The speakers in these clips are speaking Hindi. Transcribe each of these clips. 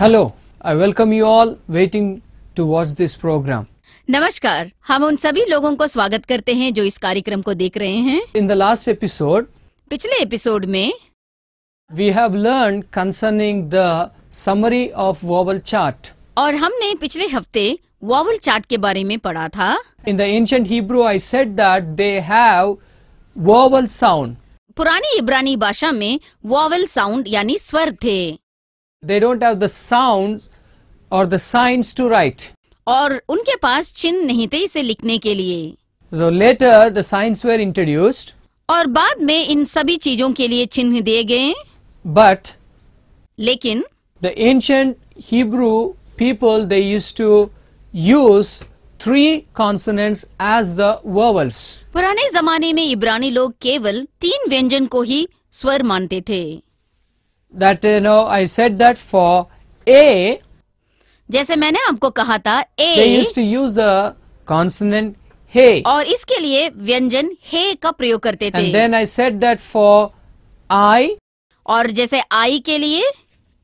Hello I welcome you all waiting to watch this programme नमस्कार हम उन सभी लोगों को स्वागत करते हैं जो इस कार्यक्रम को देख रहे हैं इन द लास्ट एपिसोड पिछले एपिसोड में we have learn concerning the summary of vowel chart और हमने पिछले हफ्ते वोवल चार्ट के बारे में पढ़ा था in the ancient Hebrew I said that they have vowel sound पुरानी इब्रानी भाषा में वॉवल साउंड यानी स्वर थे they don't have the sounds or the signs to write. और उनके पास चिन्ह नहीं थे इसे लिखने के लिए So later the signs were introduced. और बाद में इन सभी चीजों के लिए चिन्ह दिए गए But लेकिन the ancient Hebrew people they used to use three consonants as the vowels. पुराने जमाने में इब्रानी लोग केवल तीन व्यंजन को ही स्वर मानते थे that you know I said that for A. jaise maine aapko kaha tha A. They used to use the consonant he. aur iske liye vyanjan he ka prayog karte the And then I said that for I. aur jaise I ke liye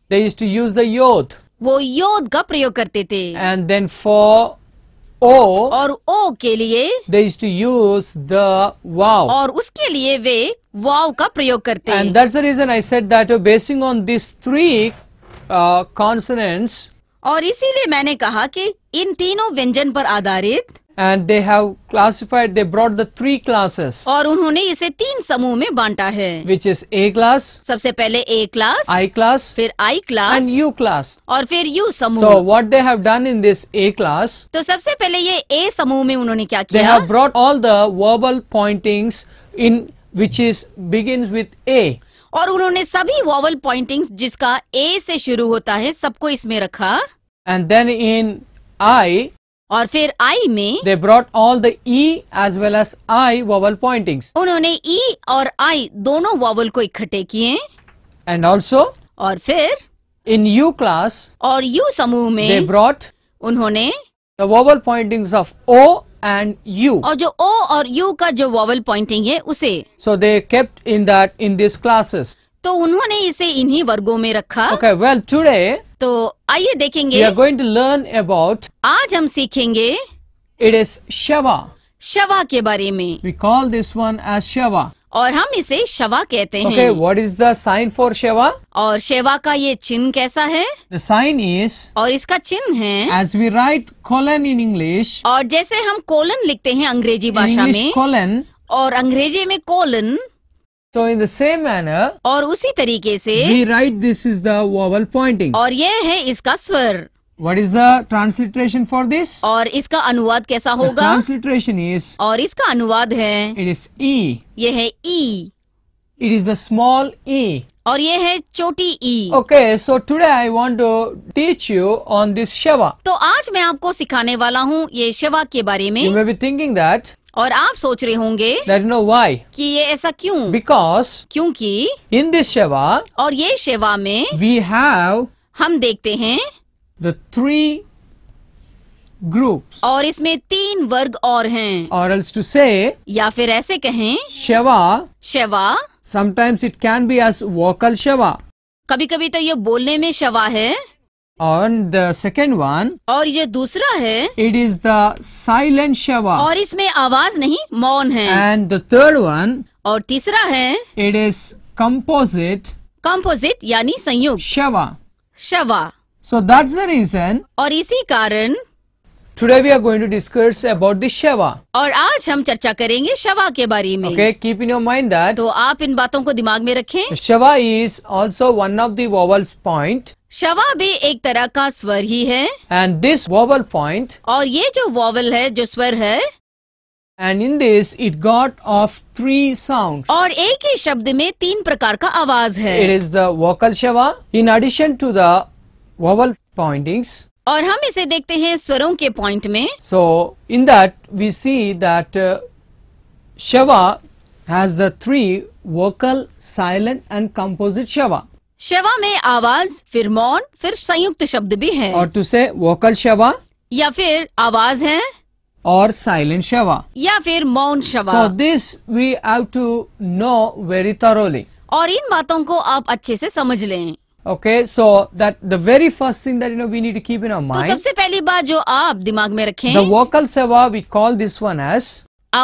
They used to use the yod. wo yod ka prayog karte the And then for ओ और ओ के लिए they is to use the vav और उसके लिए वे वाव का प्रयोग करते हैं and that's the reason I said that basing on this three consonants और इसीलिए मैंने कहा कि इन तीनों व्यंजन पर आधारित and they have classified they broad the three classes और उन्होंने इसे तीन समूह में बांटा है विच इज ए क्लास सबसे पहले ए क्लास आई क्लास फिर I class and U class और फिर यू समूह so what they have done in this A class तो सबसे पहले ये ए समूह में उन्होंने क्या किया they have brought all the verbal pointings in which is begin with A और उन्होंने सभी वॉवल पॉइंटिंग्स जिसका ए से शुरू होता है सबको इसमें रखा एंड देन इन आई और फिर आई में they brought all the E as well as I vowel pointing उन्होंने ई e और आई दोनों वॉवल को इकट्ठे किए एंड ऑल्सो और फिर इन यू क्लास और यू समूह में दे ब्रॉट उन्होंने the vowel pointing of O and U और जो ओ और यू का जो वॉवल पॉइंटिंग है उसे so they kept in that in this classes तो उन्होंने इसे इन्हीं वर्गों में रखा ओके वेल टुडे तो आइए देखेंगे we are going to learn about आज हम सीखेंगे इट इज शवा शवा के बारे में we call this one as schwa और हम इसे शवा कहते हैं okay what is the sign for sheva और शेवा का ये चिन्ह कैसा है द साइन इज और इसका चिन्ह है as we write colon in English और जैसे हम कोलन लिखते हैं अंग्रेजी भाषा में कोलन और अंग्रेजी में colon So in the same manner, और उसी तरीके से we write this is the vowel pointing. और यह है इसका स्वर What is the transliteration for this? और इसका अनुवाद कैसा होगा? The transliteration is और इसका अनुवाद है It is E. यह है E. It is the small E. और ये है छोटी ई okay so today I want to teach you on this schwa तो आज मैं आपको सिखाने वाला हूँ ये शवा के बारे में you may be thinking that और आप सोच रहे होंगे नो वाई कि ये ऐसा क्यों बिकॉज क्योंकि इन दिस सेवा और ये शेवा में वी हैव हम देखते हैं द थ्री ग्रुप और इसमें तीन वर्ग और हैं और टू से या फिर ऐसे कहें sheva sheva sometimes it can be as vocal sheva कभी कभी तो ये बोलने में शवा है और द सेकेंड वन और ये दूसरा है इट इज द साइलेंट शवा और इसमें आवाज नहीं मौन है एंड द थर्ड वन और तीसरा है इट इज कंपोजिट कंपोजिट यानी संयुक्त schwa schwa so that's the reason और इसी कारण today we are going to discuss about this schwa और आज हम चर्चा करेंगे शवा के बारे में okay keep in your mind that तो आप इन बातों को दिमाग में रखें schwa is also one of the point schwa भी एक तरह का स्वर ही है एंड दिस वॉवल पॉइंट और ये जो वॉवल है जो स्वर है and in this it got of three sound और एक ही शब्द में तीन प्रकार का आवाज है it is the vocal schwa in addition to the vowel pointing और हम इसे देखते हैं स्वरों के पॉइंट में so in that we see that schwa has the three vocal silent and composite schwa schwa में आवाज फिर मौन फिर संयुक्त शब्द भी है और टू से वोकल शवा या फिर आवाज है और साइलेंट शवा या फिर मौन schwa this we have to know very thoroughly और इन बातों को आप अच्छे से समझ लें okay so that the very first thing that you know we need to keep in our mind सबसे पहली बात जो आप दिमाग में रखें vocal schwa we call this one as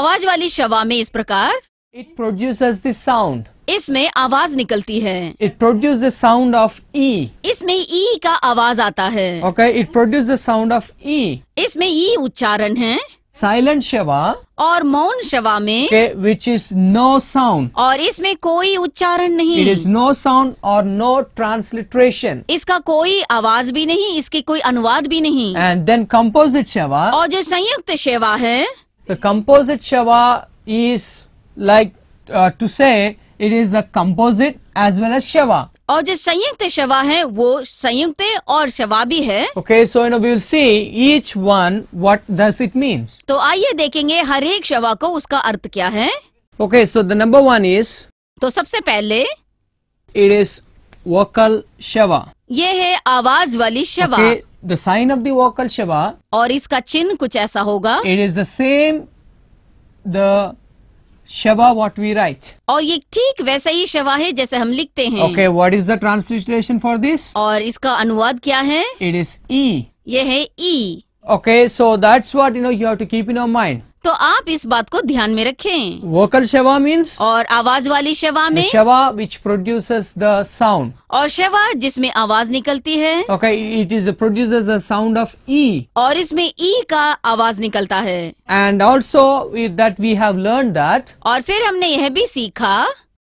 आवाज वाली शवा में इस प्रकार इट प्रोड्यूस द साउंड इसमें आवाज निकलती है it produce the sound of E इसमें ई e का आवाज आता है okay it produce the sound of E इसमें ई e उच्चारण है साइलेंट शवा और मौन शवा में विच इज नो साउंड और इसमें कोई उच्चारण नहीं इट इज नो साउंड और नो ट्रांसलिट्रेशन इसका कोई आवाज भी नहीं इसकी कोई अनुवाद भी नहीं एंड देन कंपोजिट शवा और जो संयुक्त शवा है composite schwa is like to say it is the composite as well as schwa और जो संयुक्त शवा है वो संयुक्त और शवा भी है okay so you know we will see each one what does it means तो आइए देखेंगे हर एक शवा को उसका अर्थ क्या है okay so the number one is तो सबसे पहले इट इज वोकल शवा ये है आवाज वाली schwa the sign of the vocal शवा और इसका चिन्ह कुछ ऐसा होगा it is the same the schwa what we write और ये ठीक वैसा ही शवा है जैसे हम लिखते हैं okay what is the translation for this और इसका अनुवाद क्या है इट इज ई ये है E okay so that's what you know you have to keep in your mind तो आप इस बात को ध्यान में रखें वोकल शेवा मीन्स और आवाज वाली शेवा में शेवा विच प्रोड्यूसेस द साउंड और शेवा जिसमें आवाज निकलती है okay it is produces the sound of E और इसमें ई e का आवाज निकलता है and also that we have learn that और फिर हमने यह भी सीखा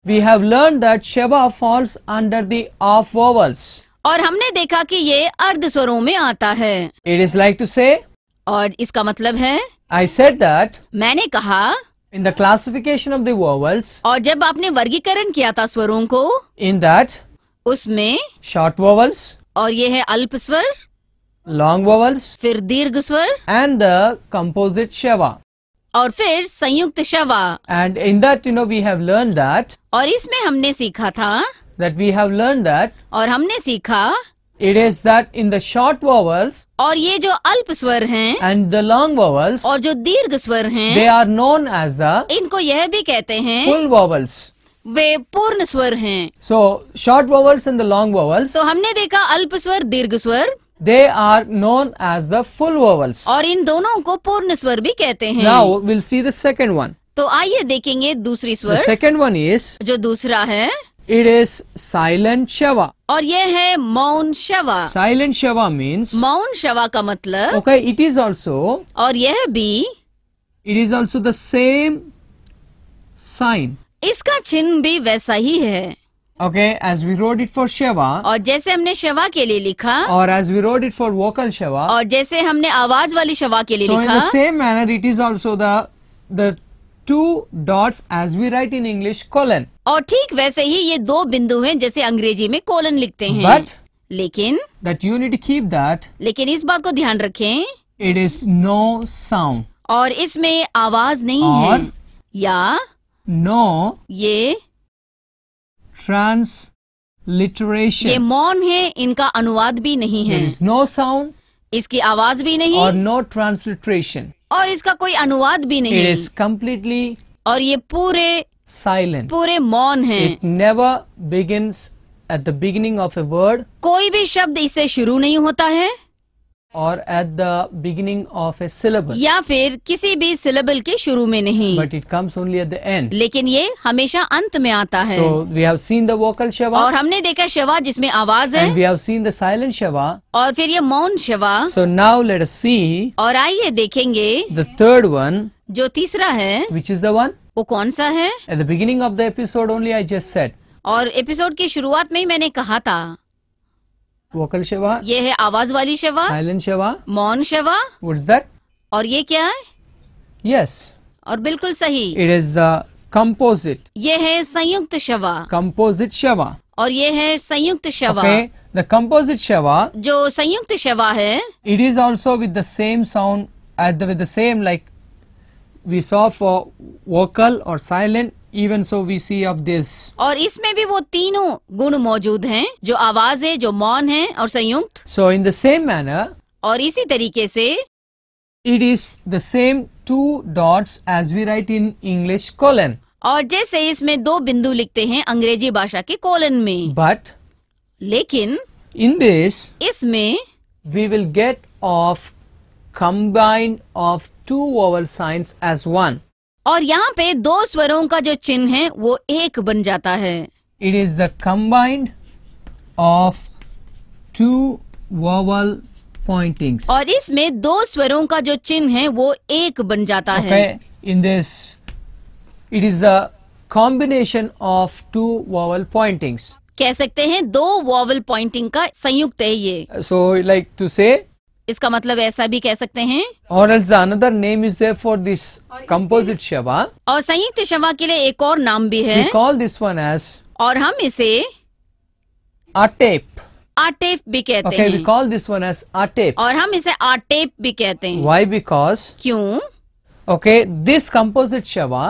we have learn that sheva falls under the of vowels और हमने देखा कि ये अर्ध स्वरों में आता है इट इज लाइक टू से और इसका मतलब है आई सेट दैट मैंने कहा in the classification of the और जब आपने वर्गीकरण किया था स्वरों को इन दैट उसमें शॉर्ट वोवल्स और ये है अल्प स्वर लॉन्ग वोवल्स फिर दीर्घ स्वर एंड द कंपोजिट शवा और फिर संयुक्त schwa and in that you know we have learn that और इसमें हमने सीखा था that we have learn that और हमने सीखा it is that in the short vowels और ये जो अल्प स्वर हैं एंड द लॉन्ग वॉवल्स और जो दीर्घ स्वर हैं they are known as the इनको यह भी कहते हैं फुल वॉवल्स वे पूर्ण स्वर हैं so short vowels and the long vowels तो हमने देखा अल्प स्वर दीर्घ स्वर they are known as the full vowels और इन दोनों को पूर्ण स्वर भी कहते हैं now will see the second one तो आइए देखेंगे दूसरी स्वर सेकंड वन इज जो दूसरा है इट इज साइलेंट शवा और ये है मौन शवा साइलेंट शवा मीन्स मौन शवा का मतलब ओके इट इज ऑल्सो और यह भी it is also the same sign इसका चिन्ह भी वैसा ही है okay as we wrote it for sheva और जैसे हमने शवा के लिए लिखा और as we wrote it for vocal शवा और जैसे हमने आवाज वाली शवा के लिए so लिखा same manner it is also the two dots as we write in English colon और ठीक वैसे ही ये दो बिंदु हैं जैसे अंग्रेजी में कॉलन लिखते हैं बट लेकिन that you need keep that लेकिन इस बात को ध्यान रखें इट इज नो साउंड और इसमें आवाज नहीं और है या no ये ट्रांसलिटरेशन ये मौन है इनका अनुवाद भी नहीं है नो साउंड no इसकी आवाज भी नहीं और नो ट्रांसलिटरेशन और इसका कोई अनुवाद भी नहीं इट इज कम्प्लीटली और ये पूरे साइलेंट पूरे मौन है never begin at the beginning of a word कोई भी शब्द इससे शुरू नहीं होता है और at the beginning of a syllable या फिर किसी भी सिलेबल के शुरू में नहीं but it comes only at the end लेकिन ये हमेशा अंत में आता है so we have seen the vocal शवा और हमने देखा शवा जिसमें आवाज है we have seen the silent शवा और फिर ये मौन शवा सो नाउ लेट अस सी और आइए देखेंगे द थर्ड वन जो तीसरा है विच इज द वन वो कौन सा है at the beginning of the episode only I just set और एपिसोड की शुरुआत में ही मैंने कहा था वोकल शेवा ये है आवाज वाली शेवा साइलेंट शेवा मौन शिवा व्हाट्स दैट और ये क्या है यस yes. और बिल्कुल सही इट इज द कंपोजिट ये है संयुक्त शवा कंपोजिट शवा और ये है संयुक्त शवा द कंपोजिट शवा जो संयुक्त शवा है it is also with the same sound at the with the same like we saw for vocal और silent even so we see of this और इसमें भी वो तीनों गुण मौजूद हैं जो आवाज है जो मौन है और संयुक्त so in the same manner और इसी तरीके से it is the same two dots as we write in English colon और जैसे इसमें दो बिंदु लिखते हैं अंग्रेजी भाषा के कोलन में बट लेकिन इन दिस इसमें we will get of combined of two over signs as one और यहाँ पे दो स्वरों का जो चिन्ह है वो एक बन जाता है it is the combined of two vowel pointing और इसमें दो स्वरों का जो चिन्ह है वो एक बन जाता okay, है in this it is the combination of two vowel pointings कह सकते हैं दो वॉवल पॉइंटिंग का संयुक्त है ये सो लाइक टू से इसका मतलब ऐसा भी कह सकते हैं और another name is there for this composite shva और संयुक्त शवा के लिए एक और नाम भी है कॉल दिस वन एज और हम इसे आटेप आटेप भी कहते okay, हैं call this one as hateph और हम इसे आटेप भी कहते हैं वाई बिकॉज क्यों ओके दिस कंपोजिट शवा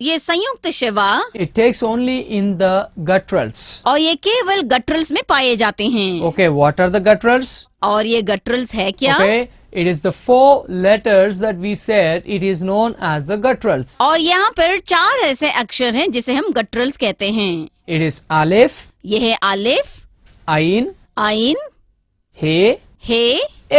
ये संयुक्त shva it takes only in the gutturals और ये केवल गटरल्स में पाए जाते हैं okay what are the gutturals और ये गटरल्स है क्या okay. It is the four letters that we said it is known as the gutturals. और यहाँ पर चार ऐसे अक्षर हैं जिसे हम gutturals कहते हैं It is alif. यह है alif. Ain. Ain. He. He.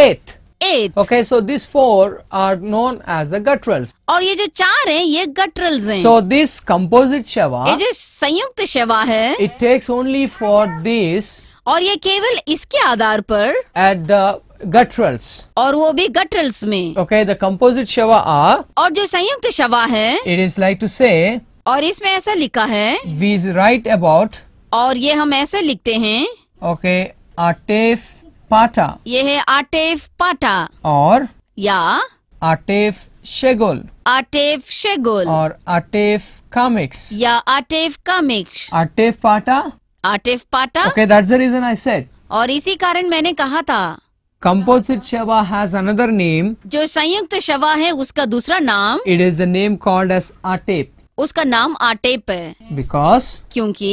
Eight. एट okay so this four are known as the gutturals और ये जो चार हैं ये गटरल्स हैं सो दिस कंपोजिट शवा ये जो संयुक्त शवा है it takes only for this और ये केवल इसके आधार पर एट द गटरल्स और वो भी गटरल्स में okay the composite shva are और जो संयुक्त शवा है इट इज लाइक टू से और इसमें ऐसा लिखा है वी इज राइट अबाउट और ये हम ऐसे लिखते हैं ओके आटेफ पाटा यह है आटेफ पाटा और या आटेफ शेगुल आटेफ शेगुल और आटेफ कॉमिक्स या आटेफ comics आटेफ patah hateph patah okay that's the reason I said और इसी कारण मैंने कहा था composite shva has another name जो संयुक्त शवा है उसका दूसरा नाम it is the name called as hateph उसका नाम आटेप है बिकॉज क्योंकि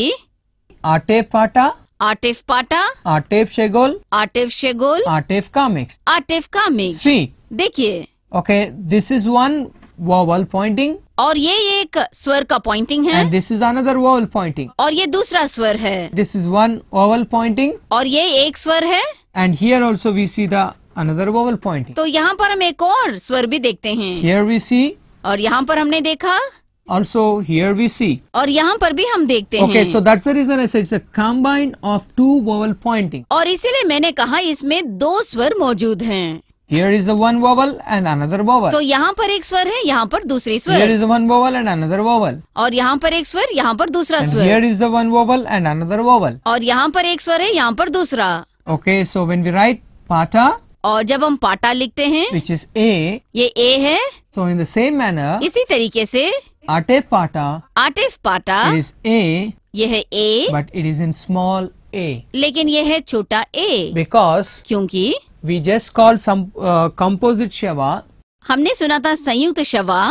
आटेप पाटा आटिफ पाटा आटिफ शेगोल आटिफ शेगोल आटिफ कामिक्स आटिफ कामिक्स सी देखिए okay this is one vowel pointing और ये एक स्वर का पॉइंटिंग है this is another vowel pointing और ये दूसरा स्वर है this is one vowel pointing और ये एक स्वर है and here also we see the another vowel pointing तो यहाँ पर हम एक और स्वर भी देखते हैं हियर वी सी और यहाँ पर हमने देखा Also here we see. aur yahan par bhi hum dekhte hain Okay, so that's the reason I said it's a combine of two vowel pointing. aur isliye maine kaha isme do swar maujood hain Here is a one vowel and another vowel. to yahan par ek swar hai yahan par dusri swar Here is a one vowel and another vowel. और यहाँ पर एक स्वर यहाँ पर दूसरा and Here is the one vowel and another vowel. aur yahan par ek swar hai yahan par dusra Okay, so when we write pata. और जब हम पाटा लिखते हैं विच इज ए ये ए है. So in the same manner इसी तरीके से अटेफ पाटा अटेफ पाटा इज ए यह A but it is in small A लेकिन यह है छोटा ए बिकॉज क्योंकि we just call some composite shva हमने सुना था संयुक्त shva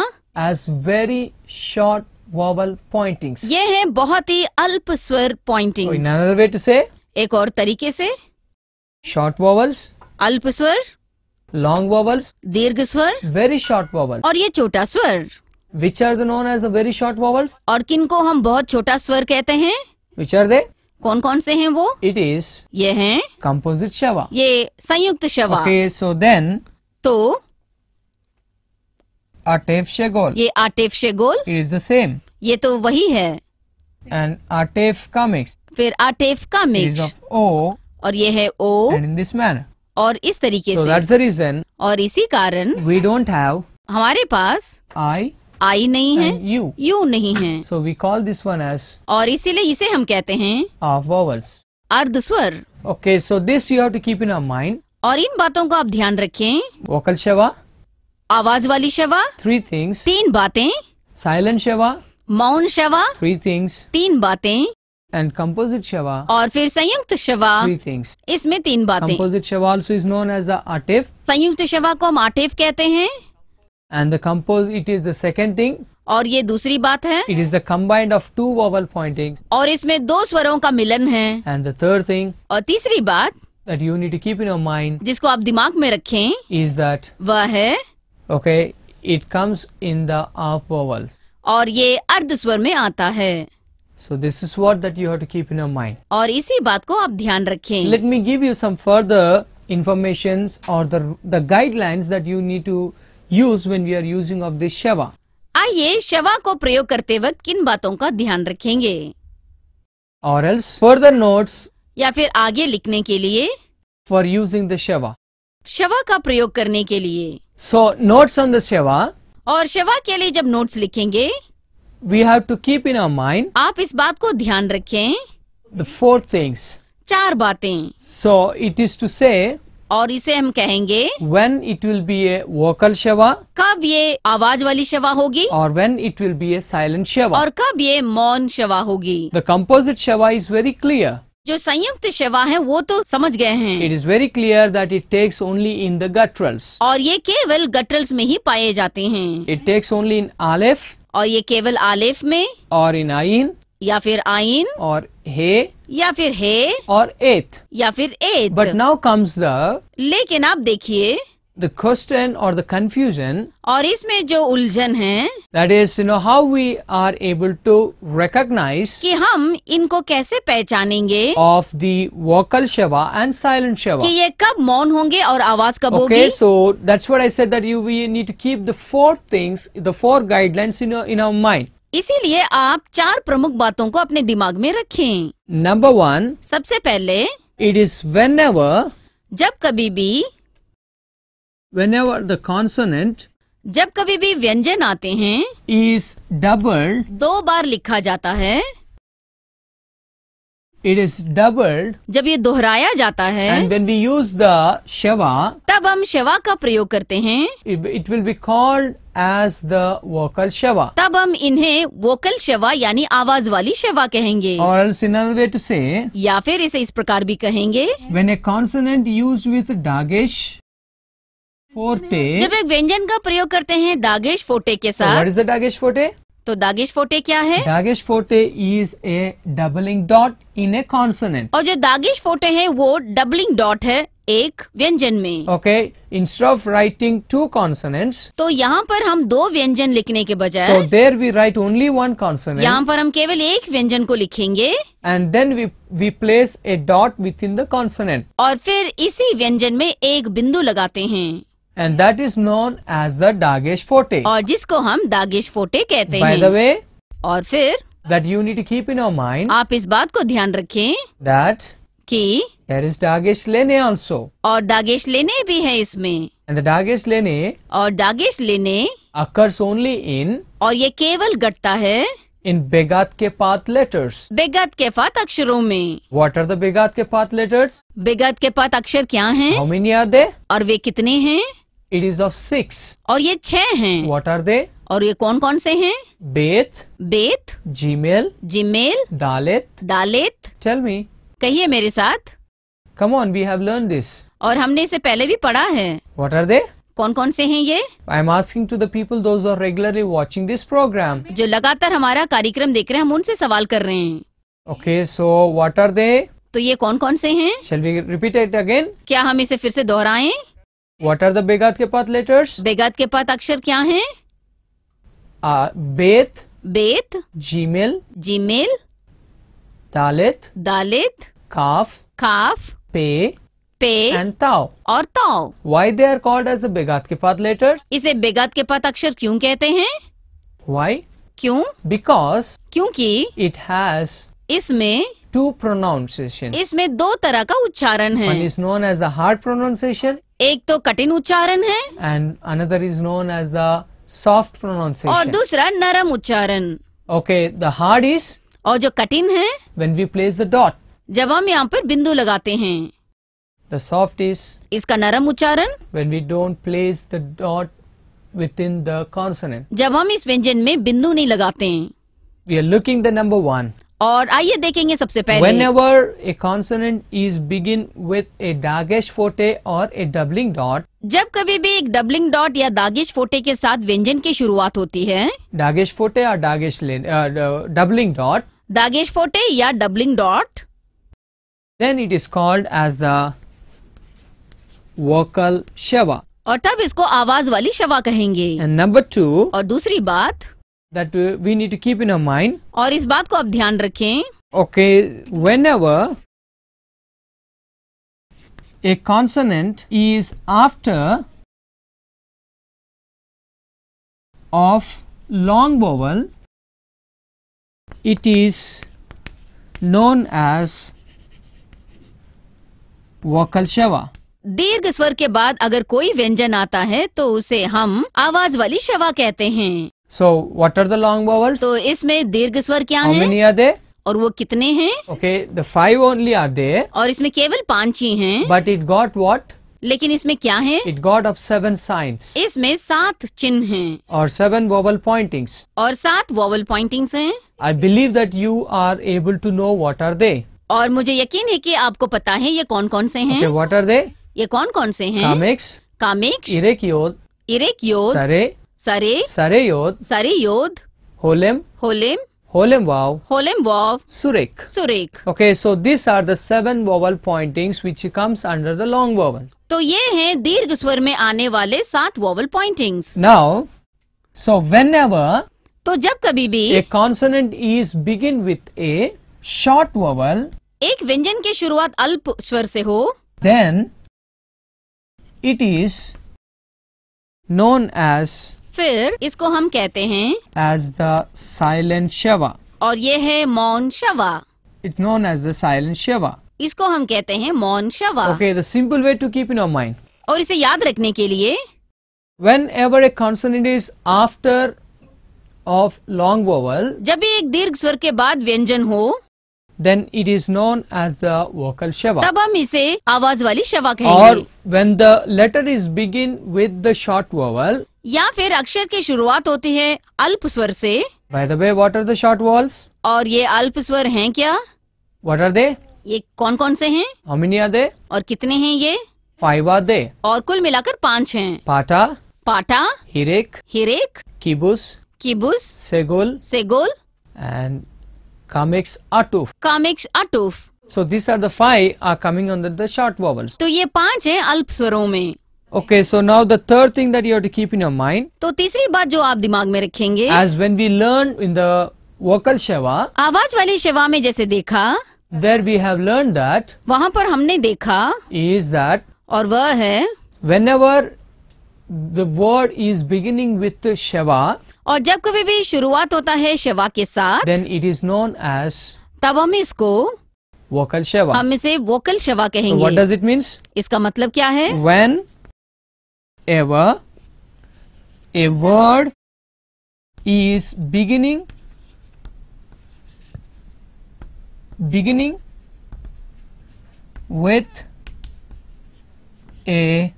as very short vowel pointing ये है बहुत ही अल्प स्वर पॉइंटिंग से एक और तरीके से शॉर्ट वॉवल्स अल्प स्वर लॉन्ग वॉवल्स दीर्घ स्वर वेरी शॉर्ट वॉवल और ये छोटा स्वर which are the known as very short vowels और किन को हम बहुत छोटा स्वर कहते हैं विच आर दे कौन कौन से हैं वो इट इज ये हैं कंपोजिट शवा ये संयुक्त शवा ओके सो देन तो आटेफ शेगोल ये hateph segol it is the same ये तो वही है एंड आटेफ का मिक्स फिर आटेफ का मिक्स ओ और ये है ओ इन दिस मैन और इस तरीके so से रीजन और इसी कारण वी डोंट हैव हमारे पास आई आई नहीं है यू यू नहीं है so we call this one as और इसीलिए इसे हम कहते हैं वोवल्स अर्ध स्वर okay so this you have to keep in our mind और इन बातों को आप ध्यान रखें वोकल शवा आवाज वाली शवा थ्री थिंग्स तीन बातें साइलेंट शवा मौन शवा थ्री थिंग्स तीन बातें एंड कंपोजिट शवा और फिर संयुक्त शवा थ्री थिंग्स इसमें तीन बातें composite shva also is known as the hateph संयुक्त शवा को हम आटिफ कहते हैं and the compose it is the second thing और ये दूसरी बात है it is the combined of two vowel pointing और इसमें दो स्वरों का मिलन है एंड द थर्ड थिंग और तीसरी बात that you need to keep in your mind जिसको आप दिमाग में रखें इज दैट वह है okay it comes in the half vowels और ये अर्ध स्वर में आता है So this is what that you have to keep in your mind. और इसी बात को आप ध्यान रखें. Let me give you some further informations or the the guidelines that you need to use when we are using of this shva आइए शवा को प्रयोग करते वक्त किन बातों का ध्यान रखेंगे और फर्दर नोट्स या फिर आगे लिखने के लिए for using the shva shva का प्रयोग करने के लिए so notes on the shva और शवा के लिए जब नोट्स लिखेंगे we have to keep in our mind आप इस बात को ध्यान रखें द फोर थिंग्स चार बातें सो इट इज टू से और इसे हम कहेंगे when it will be a vocal shva कब ये आवाज वाली शवा होगी और when it will be a silent शवा और कब ये मौन शवा होगी the composite shva is very clear जो संयुक्त शवा है वो तो समझ गए हैं it is very clear that it takes only in the gutturals और ये केवल गट्रल्स में ही पाए जाते हैं इट टेक्स ओनली इन आलिफ और ये केवल आलिफ में और इन आइन या फिर आइन और हे या फिर हे और एथ या फिर एथ बट नाउ कम्स द लेकिन आप देखिए द क्वेश्चन और द कंफ्यूजन और इसमें जो उलझन है that is you know how we are able to recognise कि हम इनको कैसे पहचानेंगे of the vocal sheva and silent sheva कि ये कब मौन होंगे और आवाज कब okay, होगी so that's what I said that you we need to keep the four things the four guidelines in no in our mind इसीलिए आप चार प्रमुख बातों को अपने दिमाग में रखें नंबर वन सबसे पहले इट इज वेन एवर जब कभी भी वेन एवर द कॉन्सोनेंट जब कभी भी व्यंजन आते हैं इज डबल दो बार लिखा जाता है इट इज डबल्ड जब ये दोहराया जाता है and then we use the shva तब हम शवा का प्रयोग करते हैं it will be called as the vocal शवा तब हम इन्हें वोकल शवा यानी आवाज वाली शवा कहेंगे और से या फिर इसे इस प्रकार भी कहेंगे when a consonant use with dagesh forte जब एक व्यंजन का प्रयोग करते हैं दागेश फोटे के साथ व्हाट इज द डागेश फोटे तो दागिश फोटे क्या है dagesh forte is a doubling dot in a consonant और जो दागिश फोटे है वो डबलिंग डॉट है एक व्यंजन में okay instead of writing two consonants तो यहाँ पर हम दो व्यंजन लिखने के बजाय so there we write only one consonant यहाँ पर हम केवल एक व्यंजन को लिखेंगे and then we we place a dot within the consonant और फिर इसी व्यंजन में एक बिंदु लगाते हैं and that is known as the dagesh forte और जिसको हम दागेश फोटे कहते हैं वे और फिर that you need keep in mind आप इस बात को ध्यान रखे दैट की देर इज डागेश लेने ऑल्सो और दागेश लेने भी है इसमें एंड द दागेश लेने और दागेश लेने अकर्स ओनली इन और ये केवल घटता है इन बेगात के पात लेटर्स बेगात के पात अक्षरों में what are the बेगात begadkephat letters बेगात के पात अक्षर क्या है हाउ मेनी आर दे और वे कितने हैं? इट इज ऑफ सिक्स और ये छह हैं व्हाट आर दे और ये कौन कौन से हैं बेत बेत जीमेल जीमेल दालित दालित चल मी कहिए मेरे साथ come on we have learn this और हमने इसे पहले भी पढ़ा है व्हाट आर दे कौन कौन से हैं ये I am asking to the people those are regularly watching this programme जो लगातार हमारा कार्यक्रम देख रहे हैं हम उनसे सवाल कर रहे हैं okay so what are they तो ये कौन कौन से हैं shall we repeat it again क्या हम इसे फिर से दोहराएं what are the बेगात begadkephat letters बेगात के पात अक्षर क्या है बेत बेत जीमेल जीमेल दालित दालित काफ काफ पे पे एंड ताओ और ताओ why they are called as begadkephat letters इसे बेगात के पात अक्षर क्यों कहते हैं वाई क्यों बिकॉज क्योंकि इट हैज इसमें टू प्रोनाउंसिएशन इसमें दो तरह का उच्चारण है is known as a hard pronunciation एक तो कठिन उच्चारण है and another is known as the soft pronunciation और दूसरा नरम उच्चारण ओके द हार्ड इज और जो कठिन है when we place the dot जब हम यहाँ पर बिंदु लगाते हैं द सॉफ्ट इज इसका नरम उच्चारण when we don't place the dot within the consonant जब हम इस व्यंजन में बिंदु नहीं लगाते हैं we are looking the number one और आइए देखेंगे सबसे पहले whenever a consonant is begin with a dagesh forte और ए डबलिंग डॉट जब कभी भी एक डबलिंग डॉट या दागेश फोटे के साथ व्यंजन की शुरुआत होती है दागेश फोटे और दागेश डबलिंग डॉट दागेश फोटे या doubling dot then it is called as the vocal शवा और तब इसको आवाज वाली शवा कहेंगे नंबर टू और दूसरी बात that we need to keep in our mind और इस बात को आप ध्यान रखें okay whenever a consonant is after of long vowel it is known as vocal shewa दीर्घ स्वर के बाद अगर कोई व्यंजन आता है तो उसे हम आवाज वाली शवा कहते हैं so what are the long vowels तो इसमें दीर्घ स्वर क्या है और वो कितने हैं okay the five only are they और इसमें केवल पांच ही हैं बट इट गॉट वॉट लेकिन इसमें क्या है it got of seven signs इसमें सात चिन्ह हैं और सेवन वोवल पॉइंटिंग्स और सात वोवल पॉइंटिंग्स हैं I believe that you are able to know what are they और मुझे यकीन है कि आपको पता है ये कौन कौन से हैं वॉट आर दे ये कौन कौन से हैं कामिक्स कामिक्स इरेक्योल इरेक्योल सरे सरे सरे योद सरे योद होलेम होलेम होलेम वाव होलेम वाव सुरेख सुरेख okay so this are the seven vowel pointing which comes under the long vowel तो ये हैं दीर्घ स्वर में आने वाले सात vowel pointings now so whenever तो जब कभी भी a consonant is begin with a short vowel एक व्यंजन की शुरुआत अल्प स्वर से हो then it is known as फिर इसको हम कहते हैं एज द साइलेंट शवा और ये है मौन शवा it known as the silent shewa इसको हम कहते हैं मौन शवा okay the simple way to keep in your mind और इसे याद रखने के लिए whenever a consonant is after of long vowel जब भी एक दीर्घ स्वर के बाद व्यंजन हो then it is known as the vocal shava. तब हम इसे आवाज वाली शवा कहेंगे. Or when the letter is begin with the short vowel. या फिर अक्षर की शुरुआत होती है अल्प स्वर से. By the way, what are the short vowels? और ये अल्प स्वर हैं क्या? What are they? ये कौन कौन से हैं? How many are they? और कितने हैं ये? Five are they. और कुल मिलाकर पाँच हैं. पाटा. पाटा. हिरेक. हिरेक. किबुस. किबुस. सेगुल. सेगुल. And कामिक्स अटूफ कामिक्स अटूफ so this are the five are coming under the short vowels तो ये पांच है अल्प स्वरों में okay so now the third thing that you have to keep in your mind तो तीसरी बात जो आप दिमाग में रखेंगे as when we learn in the vocal shewa आवाज वाली शेवा में जैसे देखा there we have learn that वहाँ पर हमने देखा इज दैट और वह है whenever the word is beginning with shewa और जब कभी भी शुरुआत होता है शेवा के साथ then it is known as तब हम इसको वोकल शेवा हम इसे वोकल शेवा कहेंगे व्हाट डज इट मींस इसका मतलब क्या है whenever a word is beginning beginning with a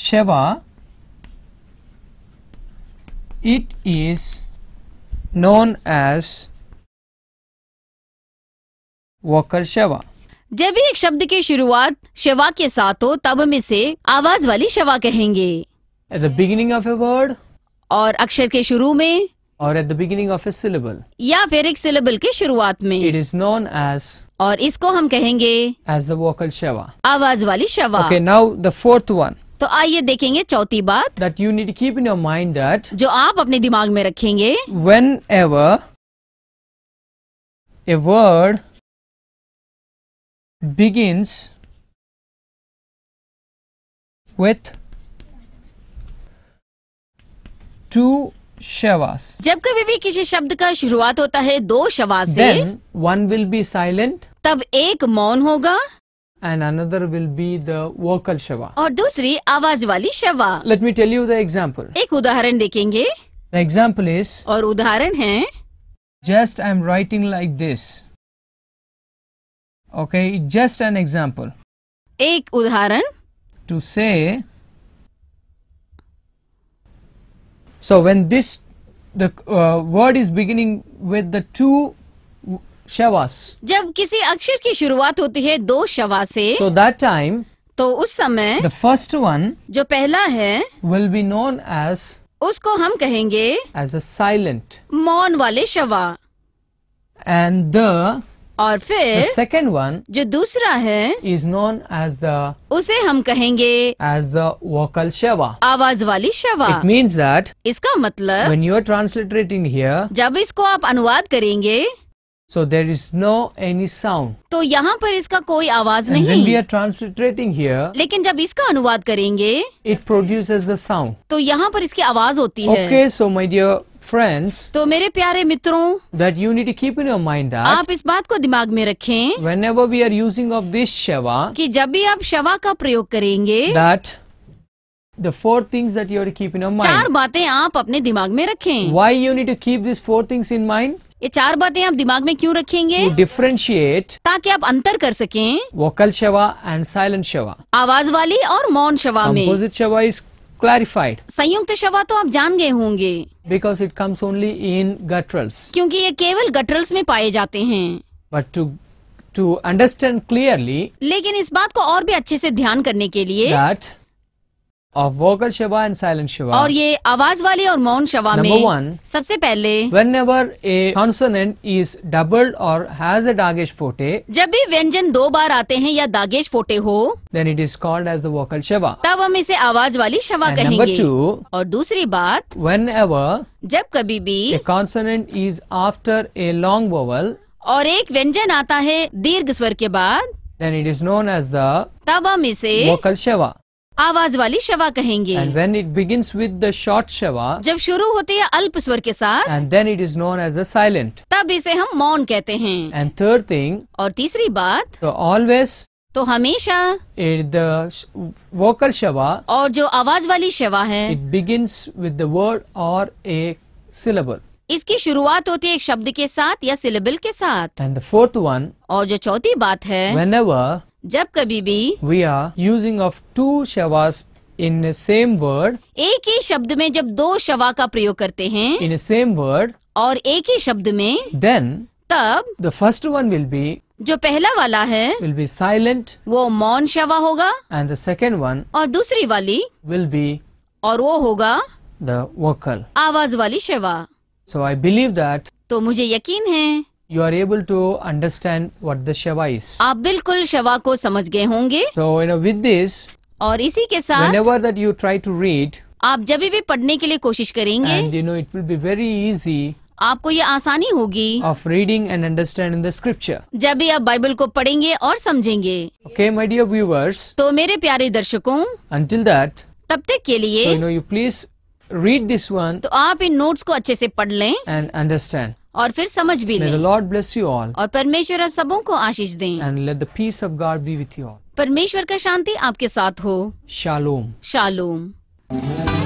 shiva it is known as vocal shewa जब भी एक शब्द की शुरुआत शवा के साथ हो तब हम इसे आवाज वाली शवा कहेंगे at the beginning of a word और अक्षर के शुरू में और at the beginning of a syllable या फिर एक सिलेबल की शुरुआत में इट इज नॉन एज और इसको हम कहेंगे एज द वोकल शवा आवाज वाली शवा नाउ द फोर्थ वन तो आइए देखेंगे चौथी बात that you need keep in your mind that जो आप अपने दिमाग में रखेंगे whenever a word begins with two shewas जब कभी भी किसी शब्द का शुरुआत होता है दो शवास से, वन विल बी साइलेंट तब एक मौन होगा and another will be the vocal shava. और दूसरी आवाज वाली शवा Let me tell you the example. एक उदाहरण देखेंगे The example is और उदाहरण है just I am writing like this. Okay, just an example. एक उदाहरण To say so when this the uh, word is beginning with the two शवास जब किसी अक्षर की शुरुआत होती है दो शवा से सो दैट टाइम तो उस समय द फर्स्ट वन जो पहला है विल बी नोन एज उसको हम कहेंगे एज अ साइलेंट मौन वाले शवा एंड द और फिर सेकेंड वन जो दूसरा है इज नोन एज द उसे हम कहेंगे एज द वोकल शवा आवाज वाली शवा इट मीन्स दैट इसका मतलब when you are transliterating here जब इसको आप अनुवाद करेंगे So there is no any sound. तो यहाँ पर इसका कोई आवाज नहीं when we are translating here, लेकिन जब इसका अनुवाद करेंगे it produces the sound. तो यहाँ पर इसकी आवाज होती okay, है Okay, so my dear friends, तो मेरे प्यारे मित्रों that you need to keep in your mind that आप इस बात को दिमाग में रखें whenever we are using of this shava, कि जब भी आप शवा का प्रयोग करेंगे that the four things that you have to keep in your mind. चार बातें आप अपने दिमाग में रखें Why you need to keep these four things in mind? ये चार बातें आप दिमाग में क्यों रखेंगे डिफ्रेंशिएट ताकि आप अंतर कर सकें vocal shewa and silent shewa आवाज वाली और मौन शवा में शवा इज क्लैरिफाइड संयुक्त शवा तो आप जान गए होंगे because it comes only in gutturals क्योंकि ये केवल गटरल्स में पाए जाते हैं but to to understand clearly लेकिन इस बात को और भी अच्छे से ध्यान करने के लिए that of vocal shewa and silent शवा और ये आवाज वाले और मौन शवा में वन सबसे पहले whenever a consonant is doubled और हैज ए डागेश फोटे जब भी व्यंजन दो बार आते हैं या दागेश फोटे हो then it is called as the vocal शवा तब हम इसे आवाज वाली शवा कहेंगे नंबर टू और दूसरी बात वेन एवर जब कभी भी consonant is after a long vowel और एक व्यंजन आता है दीर्घ स्वर के बाद then it is known as the तब हम इसे वोकल शवा आवाज वाली शवा कहेंगे and when it begins with the short shewa जब शुरू होती है अल्प स्वर के साथ and then it is known as a silent तब इसे हम मौन कहते हैं एंड थर्ड थिंग और तीसरी बात ऑलवेज तो हमेशा द वोकल शवा और जो आवाज वाली शवा है it begins with the word और ए सिलेबल इसकी शुरुआत होती है एक शब्द के साथ या सिलेबल के साथ एंड द फोर्थ वन और जो चौथी बात है whenever जब कभी भी we are using of two shewas in same word एक ही शब्द में जब दो शवा का प्रयोग करते हैं इन सेम वर्ड और एक ही शब्द में देन तब the first one will be जो पहला वाला है विल बी साइलेंट वो मौन शवा होगा एंड द सेकेंड वन और दूसरी वाली विल बी और वो होगा द वोकल आवाज वाली शवा सो आई बिलीव दैट तो मुझे यकीन है you are able to understand what the shewa is आप बिल्कुल शवा को समझ गए होंगे तो इन विद दिस और इसी के साथ ever that you try to read आप जब भी पढ़ने के लिए कोशिश करेंगे and you know it will be very easy आपको ये आसानी होगी of reading and understand in the scripture जब भी आप बाइबल को पढ़ेंगे और समझेंगे ओके माय डियर व्यूवर्स तो मेरे प्यारे दर्शकों अंटिल दैट तब तक के लिए you know you please read this one तो आप इन नोट्स को अच्छे से पढ़ लें एंड अंडरस्टैंड और फिर समझ भी लें। लॉर्ड ब्लेस यू ऑल और परमेश्वर आप सबों को आशीष दें and let the peace of God be with you all परमेश्वर का शांति आपके साथ हो शालोम शालोम